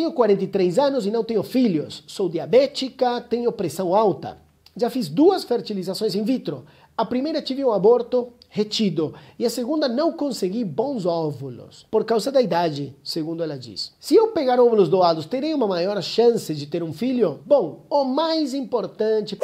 Tenho 43 anos e não tenho filhos. Sou diabética, tenho pressão alta. Já fiz duas fertilizações in vitro. A primeira tive um aborto retido e a segunda não consegui bons óvulos por causa da idade, segundo ela diz. Se eu pegar óvulos doados, terei uma maior chance de ter um filho? Bom, o mais importante,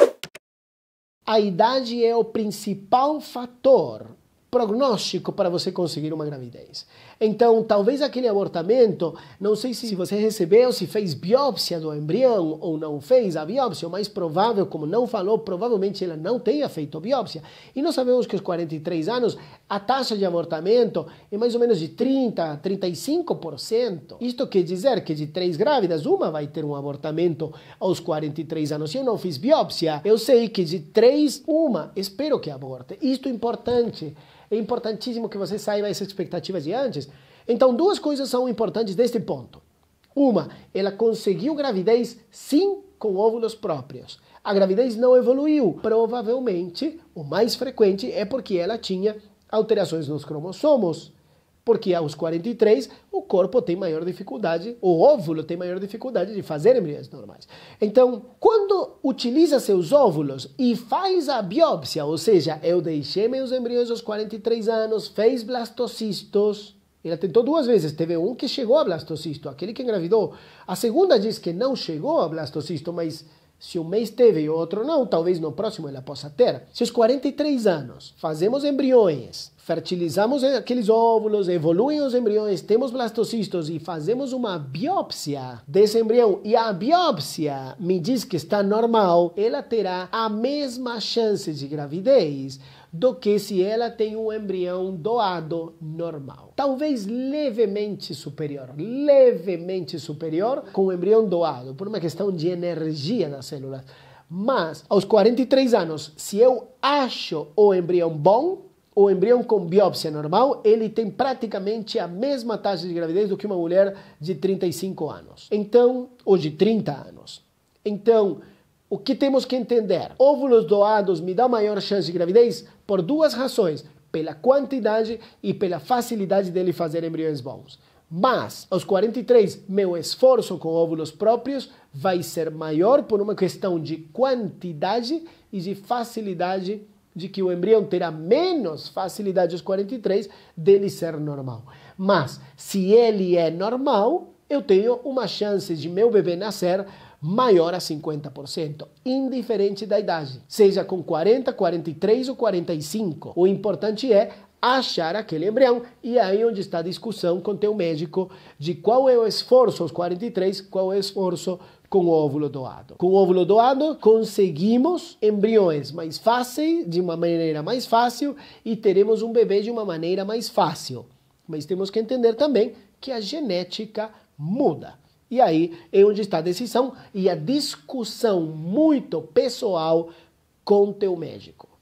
a idade é o principal fator prognóstico para você conseguir uma gravidez. Então, talvez aquele abortamento, não sei se você recebeu, se fez biópsia do embrião ou não fez a biópsia, o mais provável, como não falou, provavelmente ela não tenha feito biópsia. E nós sabemos que aos 43 anos a taxa de abortamento é mais ou menos de 30 a 35%. Isto quer dizer que de três grávidas, uma vai ter um abortamento aos 43 anos. Se eu não fiz biópsia, eu sei que de três, uma, espero que aborte. Isto é importante. É importantíssimo que você saiba essas expectativas de antes. Então, duas coisas são importantes deste ponto. Uma, ela conseguiu gravidez sim com óvulos próprios. A gravidez não evoluiu. Provavelmente, o mais frequente é porque ela tinha alterações nos cromossomos porque aos 43 o corpo tem maior dificuldade, o óvulo tem maior dificuldade de fazer embriões normais. Então, quando utiliza seus óvulos e faz a biópsia, ou seja, eu deixei meus embriões aos 43 anos, fez blastocistos, ela tentou duas vezes, teve um que chegou a blastocisto, aquele que engravidou. A segunda diz que não chegou a blastocisto, mas se um mês teve e o outro não, talvez no próximo ela possa ter. Se aos 43 anos fazemos embriões fertilizamos aqueles óvulos, evoluem os embriões, temos blastocistos e fazemos uma biópsia desse embrião e a biópsia me diz que está normal, ela terá a mesma chance de gravidez do que se ela tem um embrião doado normal. Talvez levemente superior, levemente superior com o embrião doado, por uma questão de energia das células. Mas aos 43 anos, se eu acho o embrião bom, o embrião com biópsia normal, ele tem praticamente a mesma taxa de gravidez do que uma mulher de 35 anos. Então, ou de 30 anos. Então, o que temos que entender? Óvulos doados me dão maior chance de gravidez por duas razões: pela quantidade e pela facilidade dele fazer embriões bons. Mas, aos 43, meu esforço com óvulos próprios vai ser maior por uma questão de quantidade e de facilidade de que o embrião terá menos facilidade aos 43 dele ser normal. Mas se ele é normal, eu tenho uma chance de meu bebê nascer maior a 50%, indiferente da idade, seja com 40, 43 ou 45. O importante é achar aquele embrião. E aí onde está a discussão com teu médico de qual é o esforço aos 43, qual é o esforço com o óvulo doado. Com o óvulo doado, conseguimos embriões mais fáceis, de uma maneira mais fácil, e teremos um bebê de uma maneira mais fácil. Mas temos que entender também que a genética muda. E aí é onde está a decisão e a discussão muito pessoal com teu médico.